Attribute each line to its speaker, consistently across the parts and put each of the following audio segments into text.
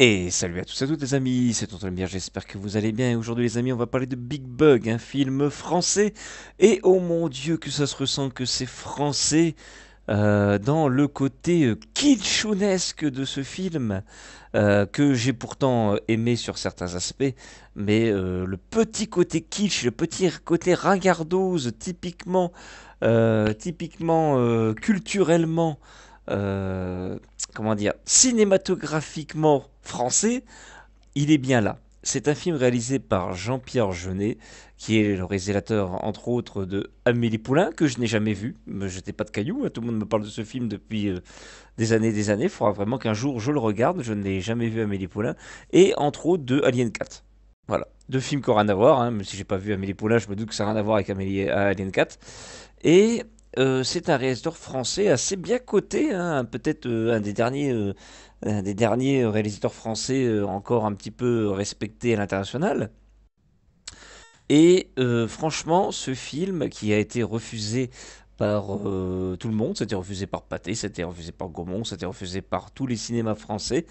Speaker 1: Et salut à tous et à toutes les amis, c'est Antoine Bier. j'espère que vous allez bien. Et aujourd'hui les amis, on va parler de Big Bug, un film français. Et oh mon dieu, que ça se ressent que c'est français euh, dans le côté euh, kitschounesque de ce film, euh, que j'ai pourtant aimé sur certains aspects, mais le petit côté kitsch, le petit côté ringardose, typiquement, typiquement culturellement euh, comment dire, cinématographiquement français, il est bien là. C'est un film réalisé par Jean-Pierre Jeunet, qui est le réalisateur, entre autres, de Amélie Poulain, que je n'ai jamais vu. Je n'ai pas de cailloux, hein. tout le monde me parle de ce film depuis euh, des années et des années. Il faudra vraiment qu'un jour je le regarde, je n'ai jamais vu Amélie Poulain. Et entre autres, de Alien 4. Voilà, deux films qui n'ont rien à voir, hein. même si j'ai pas vu Amélie Poulain, je me doute que ça n'a rien à voir avec Amélie, euh, Alien 4. Et euh, c'est un réalisateur français assez bien coté, hein. peut-être euh, un des derniers. Euh, un des derniers réalisateurs français encore un petit peu respectés à l'international. Et franchement, ce film qui a été refusé par euh, tout le monde, c'était refusé par Pathé, c'était refusé par Gaumont, c'était refusé par tous les cinémas français.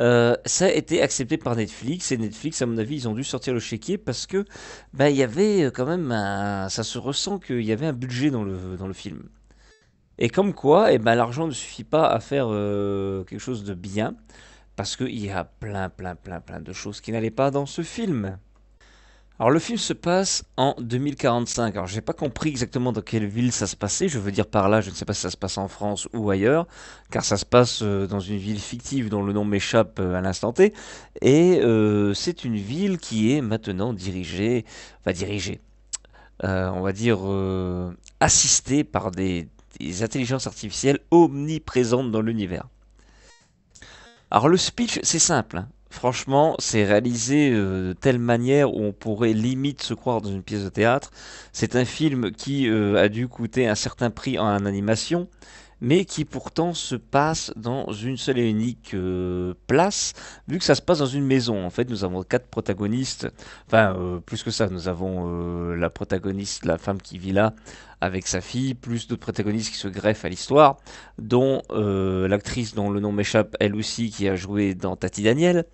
Speaker 1: Euh, ça a été accepté par Netflix et Netflix, à mon avis, ils ont dû sortir le chéquier parce que ben il y avait euh, quand même ça se ressent qu'il y avait un budget dans le dans le film. Et comme quoi, eh ben l'argent ne suffit pas à faire quelque chose de bien parce qu'il y a plein plein plein plein de choses qui n'allaient pas dans ce film. Alors le film se passe en 2045. Alors j'ai pas compris exactement dans quelle ville ça se passait. Je veux dire par là, je ne sais pas si ça se passe en France ou ailleurs, car ça se passe euh, dans une ville fictive dont le nom m'échappe euh, à l'instant T. Et euh, c'est une ville qui est maintenant dirigée, va diriger on va dire assistée par des intelligences artificielles omniprésentes dans l'univers. Alors le speech, c'est simple. Hein. Franchement, c'est réalisé euh, de telle manière où on pourrait limite se croire dans une pièce de théâtre. C'est un film qui euh, a dû coûter un certain prix en animation, mais qui pourtant se passe dans une seule et unique euh, place, vu que ça se passe dans une maison. En fait, nous avons quatre protagonistes, enfin euh, plus que ça, nous avons euh, la protagoniste, la femme qui vit là avec sa fille, plus d'autres protagonistes qui se greffent à l'histoire, dont l'actrice dont le nom m'échappe, elle aussi, qui a joué dans Tati Daniel.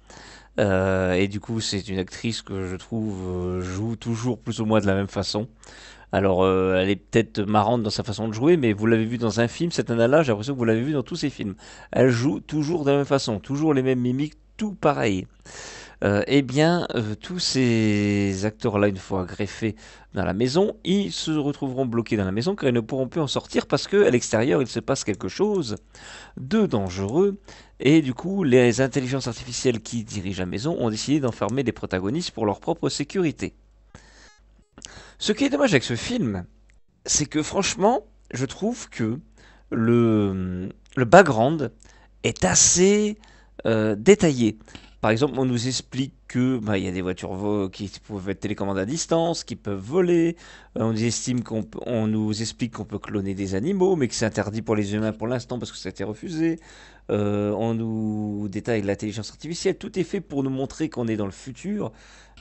Speaker 1: et du coup, c'est une actrice que je trouve joue toujours plus ou moins de la même façon. Alors, euh, elle est peut-être marrante dans sa façon de jouer, mais vous l'avez vu dans un film, cette année là j'ai l'impression que vous l'avez vu dans tous ces films. Elle joue toujours de la même façon, toujours les mêmes mimiques, tout pareil. Euh, eh bien, euh, tous ces acteurs-là, une fois greffés dans la maison, ils se retrouveront bloqués dans la maison car ils ne pourront plus en sortir parce qu'à l'extérieur, il se passe quelque chose de dangereux. Et du coup, les intelligences artificielles qui dirigent la maison ont décidé d'enfermer les protagonistes pour leur propre sécurité. Ce qui est dommage avec ce film, c'est que franchement, je trouve que le, background est assez euh, détaillé. Par exemple, on nous explique que bah, il y a des voitures qui peuvent être télécommandées à distance, qui peuvent voler. Euh, on, estime qu'on, nous explique qu'on peut cloner des animaux, mais que c'est interdit pour les humains pour l'instant parce que ça a été refusé. Euh, on nous détaille l'intelligence artificielle. Tout est fait pour nous montrer qu'on est dans le futur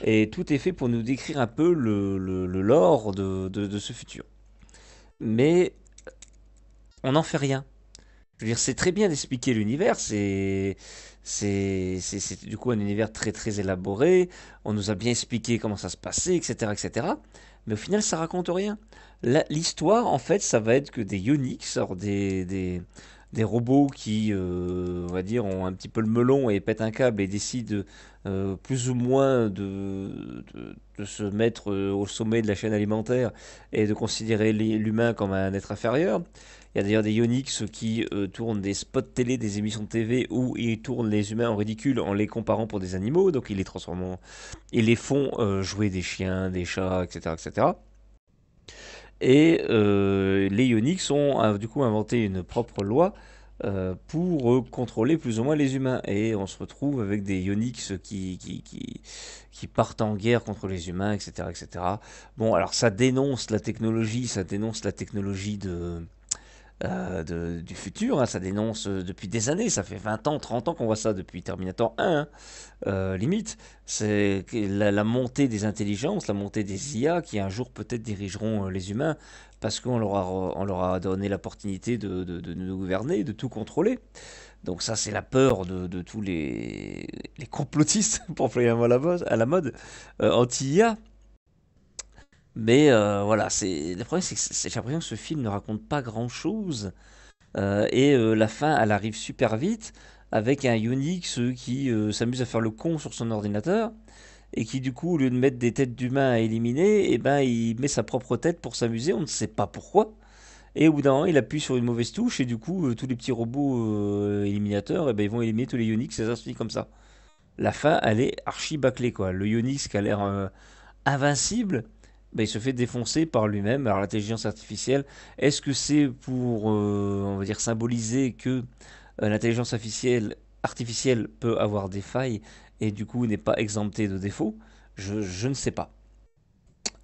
Speaker 1: et tout est fait pour nous décrire un peu le, le, lore de, de ce futur. Mais on n'en fait rien c'est très bien d'expliquer l'univers, c'est c'est du coup un univers très très élaboré, on nous a bien expliqué comment ça se passait, etc. etc. Mais au final, ça raconte rien. L'histoire, en fait, ça va être que des sortent des, des, des, robots qui, euh, va dire, ont un petit peu le melon et pètent un câble et décident euh, plus ou moins de, se mettre euh, au sommet de la chaîne alimentaire et de considérer l'humain comme un être inférieur. Il y a d'ailleurs des ionix qui euh, tournent des spots télé, des émissions de TV où ils tournent les humains en ridicule en les comparant pour des animaux, donc ils les transforment, ils les font jouer des chiens, des chats, etc., etc. Et les ionix ont du coup inventé une propre loi euh, pour contrôler plus ou moins les humains. Et on se retrouve avec des Ionix qui, qui, qui, qui, partent en guerre contre les humains, etc., etc. Bon, alors ça dénonce la technologie, ça dénonce la technologie de, euh, de, du futur. Hein. ça dénonce euh, depuis des années, ça fait 20 ans, 30 ans qu'on voit ça depuis Terminator 1, hein. euh, limite. C'est la, montée des intelligences, la montée des IA qui un jour peut-être dirigeront les humains parce qu'on leur, a, on leur a donné l'opportunité de, nous gouverner, de tout contrôler. Donc ça, c'est la peur de, tous les, les complotistes, pour employer un mot à la mode, anti-IA, mais euh, voilà, c'est le problème, c'est que j'ai l'impression que ce film ne raconte pas grand-chose. Euh, et euh, la fin, elle arrive super vite avec un Unix qui s'amuse à faire le con sur son ordinateur et qui du coup, au lieu de mettre des têtes d'humains à éliminer, et eh ben, il met sa propre tête pour s'amuser. On ne sait pas pourquoi. Et au bout d'un moment, il appuie sur une mauvaise touche et du coup, tous les petits robots éliminateurs, eh ben, ils vont éliminer tous les Unix et ça se comme ça. La fin, elle est archi bâclée quoi. Le Unix qui a l'air invincible bah, il se fait défoncer par lui-même. Alors l'intelligence artificielle, est-ce que c'est pour, euh, on va dire, symboliser que euh, l'intelligence artificielle, peut avoir des failles et du coup n'est pas exemptée de défauts je, ne sais pas.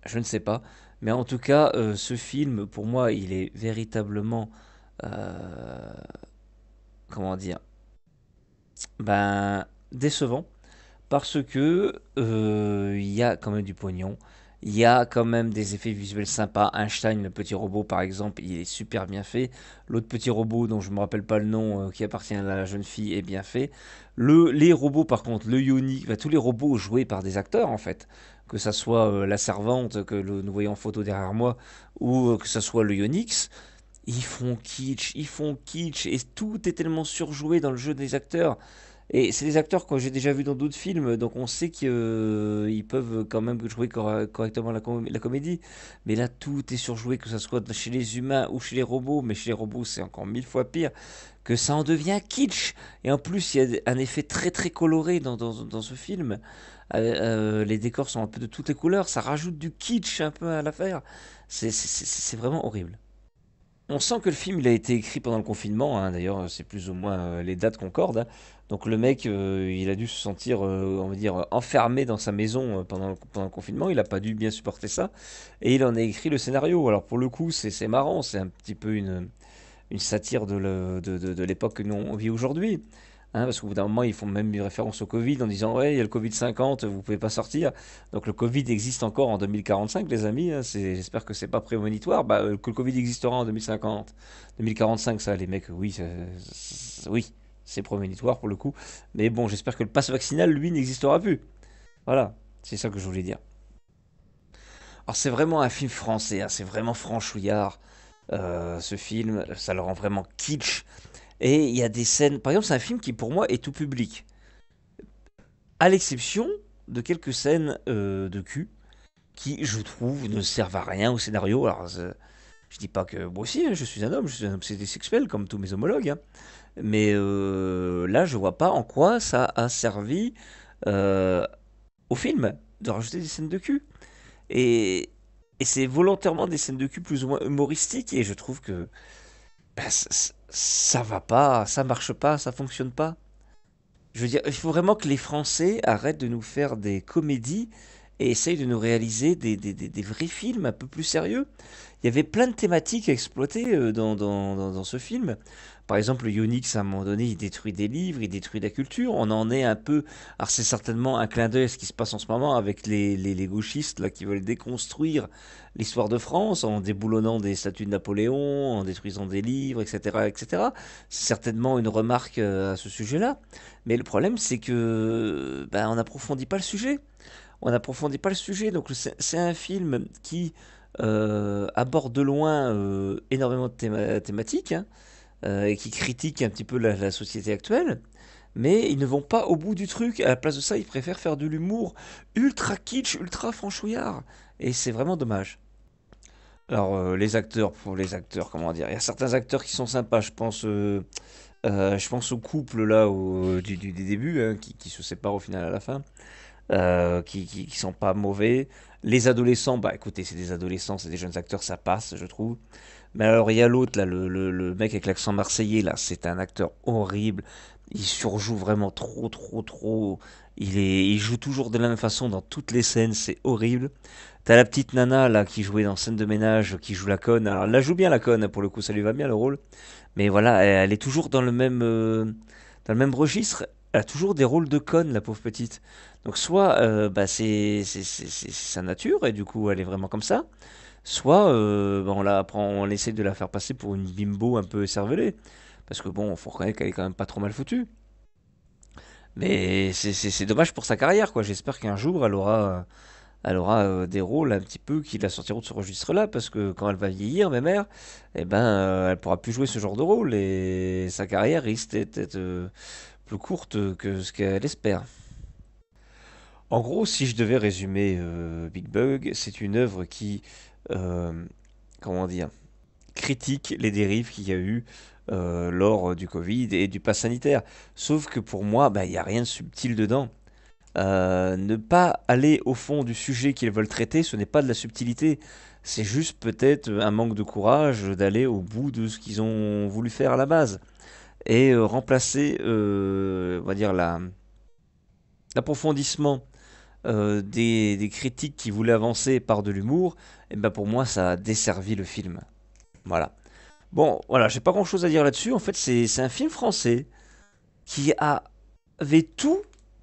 Speaker 1: Je ne sais pas. Mais en tout cas, euh, ce film, pour moi, il est véritablement... comment dire Ben décevant parce que il y a quand même du pognon, il y a quand même des effets visuels sympas. Einstein, le petit robot par exemple, il est super bien fait. L'autre petit robot dont je ne me rappelle pas le nom, euh, qui appartient à la jeune fille, est bien fait. Le, les robots par contre, le Yoni, bah, tous les robots joués par des acteurs en fait. Que ça soit euh, la servante que le, nous voyons en photo derrière moi, ou euh, que ce soit le Yonix, ils font kitsch, ils font kitsch, et tout est tellement surjoué dans le jeu des acteurs. Et c'est des acteurs que j'ai déjà vus dans d'autres films, donc on sait qu'ils euh, peuvent quand même jouer correctement la, comédie. Mais là, tout est surjoué, que ce soit chez les humains ou chez les robots. Mais chez les robots, c'est encore mille fois pire. Que ça en devient kitsch. Et en plus, il y a un effet très très coloré dans, ce film. Euh, euh, les décors sont un peu de toutes les couleurs. Ça rajoute du kitsch un peu à l'affaire. C'est vraiment horrible. On sent que le film il a été écrit pendant le confinement, hein. d'ailleurs c'est plus ou moins les dates concordent, hein. Donc le mec, euh, il a dû se sentir, euh, on va dire, enfermé dans sa maison euh, pendant, le confinement. Il n'a pas dû bien supporter ça. Et il en a écrit le scénario. Alors pour le coup, c'est marrant. C'est un petit peu une, satire de l'époque que nous on vit aujourd'hui. Hein, parce qu'au bout d'un moment, ils font même une référence au Covid en disant Ouais, il y a le Covid 50, vous pouvez pas sortir. Donc le Covid existe encore en 2045, les amis. Hein. J'espère que c'est pas prémonitoire. Bah, que le Covid existera en 2050. 2045, ça, les mecs, oui. oui c'est prémonitoire pour le coup. Mais bon, j'espère que le passe vaccinal, lui, n'existera plus. Voilà, c'est ça que je voulais dire. Alors c'est vraiment un film français, hein. c'est vraiment franchouillard. Euh, ce film, ça le rend vraiment kitsch. Et il y a des scènes. Par exemple, c'est un film qui pour moi est tout public. À l'exception de quelques scènes euh, de cul qui, je trouve, ne servent à rien au scénario. Alors, euh, je dis pas que moi aussi, hein, je suis un homme, je suis un obsédé sexuel comme tous mes homologues. Hein. Mais euh, là, je vois pas en quoi ça a servi euh, au film de rajouter des scènes de cul. Et, c'est volontairement des scènes de cul plus ou moins humoristiques. Et je trouve que ben, ça, va pas, ça marche pas, ça fonctionne pas. Je veux dire, il faut vraiment que les Français arrêtent de nous faire des comédies et essayent de nous réaliser des vrais films un peu plus sérieux il y avait plein de thématiques exploitées euh, dans, dans, ce film. Par exemple, Yonix, à un moment donné, il détruit des livres, il détruit la culture. On en est un peu. Alors, c'est certainement un clin d'œil à ce qui se passe en ce moment avec les, les, gauchistes là, qui veulent déconstruire l'histoire de France en déboulonnant des statues de Napoléon, en détruisant des livres, etc. etc. C'est certainement une remarque euh, à ce sujet-là. Mais le problème, c'est que ben, on n'approfondit pas le sujet. On n'approfondit pas le sujet. Donc, c'est un film qui euh, abordent de loin euh, énormément de thématiques hein, euh, et qui critiquent un petit peu la, société actuelle mais ils ne vont pas au bout du truc. À la place de ça, ils préfèrent faire de l'humour ultra kitsch, ultra franchouillard. Et c'est vraiment dommage. Alors, les acteurs, pour les acteurs, comment dire Il y a certains acteurs qui sont sympas. Je pense, je pense au couple là au, du, du, des hein, qui, qui, se sépare au final à la fin. Euh, qui, qui, sont pas mauvais. Les adolescents, bah écoutez, c'est des adolescents, c'est des jeunes acteurs, ça passe, je trouve. Mais alors, il y a l'autre, là, le, le, mec avec l'accent marseillais, là, c'est un acteur horrible. Il surjoue vraiment trop, trop, trop. Il, est, il joue toujours de la même façon dans toutes les scènes, c'est horrible. T'as la petite nana, là, qui jouait dans Scène de ménage, qui joue la conne. Alors, elle la joue bien, la conne, pour le coup, ça lui va bien, le rôle. Mais voilà, elle, est toujours dans le même, euh, dans le même registre. Elle a toujours des rôles de conne, la pauvre petite. Donc soit euh, bah, c'est sa nature, et du coup elle est vraiment comme ça, soit euh, bah, on la on essaie de la faire passer pour une bimbo un peu cervelée. Parce que bon, il faut reconnaître qu'elle est quand même pas trop mal foutue. Mais c'est dommage pour sa carrière, quoi. J'espère qu'un jour elle aura, elle aura euh, des rôles un petit peu qui la sortiront de ce registre-là, parce que quand elle va vieillir, mes mère, et eh ben, elle pourra plus jouer ce genre de rôle et sa carrière risque d'être plus courte que ce qu'elle espère. En gros, si je devais résumer euh, Big Bug, c'est une œuvre qui, euh, comment dire, critique les dérives qu'il y a eu euh, lors du Covid et du pass sanitaire. Sauf que pour moi, bah, il n'y a rien de subtil dedans. ne pas aller au fond du sujet qu'ils veulent traiter, ce n'est pas de la subtilité. C'est juste peut-être un manque de courage d'aller au bout de ce qu'ils ont voulu faire à la base et euh, remplacer, euh, on va dire, l'approfondissement euh, des, des, critiques qui voulaient avancer par de l'humour, et eh ben pour moi ça a desservi le film. Voilà. Bon, voilà, j'ai pas grand chose à dire là-dessus. En fait, c'est un film français qui a, avait tout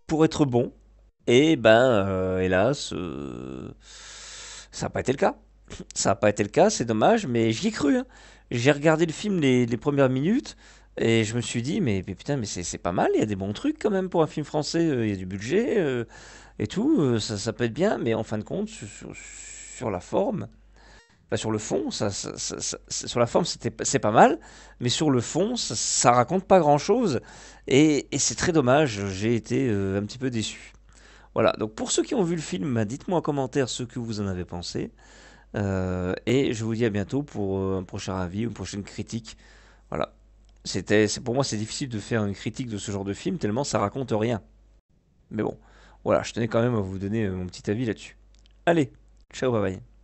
Speaker 1: pour être bon, et ben, hélas, ça n'a pas été le cas. Ça n'a pas été le cas, c'est dommage, mais j'y ai cru. Hein. J'ai regardé le film les premières minutes. Et je me suis dit, mais, putain, mais c'est pas mal, il y a des bons trucs quand même pour un film français, euh, il y a du budget euh, et tout, euh, ça, peut être bien, mais en fin de compte, sur, la forme, sur le fond, ça, sur la forme c'est pas mal, mais sur le fond, ça, raconte pas grand chose, et, c'est très dommage, j'ai été un petit peu déçu. Voilà, donc pour ceux qui ont vu le film, bah, dites-moi en commentaire ce que vous en avez pensé, et je vous dis à bientôt pour un prochain avis, une prochaine critique. Voilà c'était, pour moi, c'est difficile de faire une critique de ce genre de film tellement ça raconte rien. Mais bon, voilà, je tenais quand même à vous donner euh, mon petit avis là-dessus. Allez, ciao, bye bye.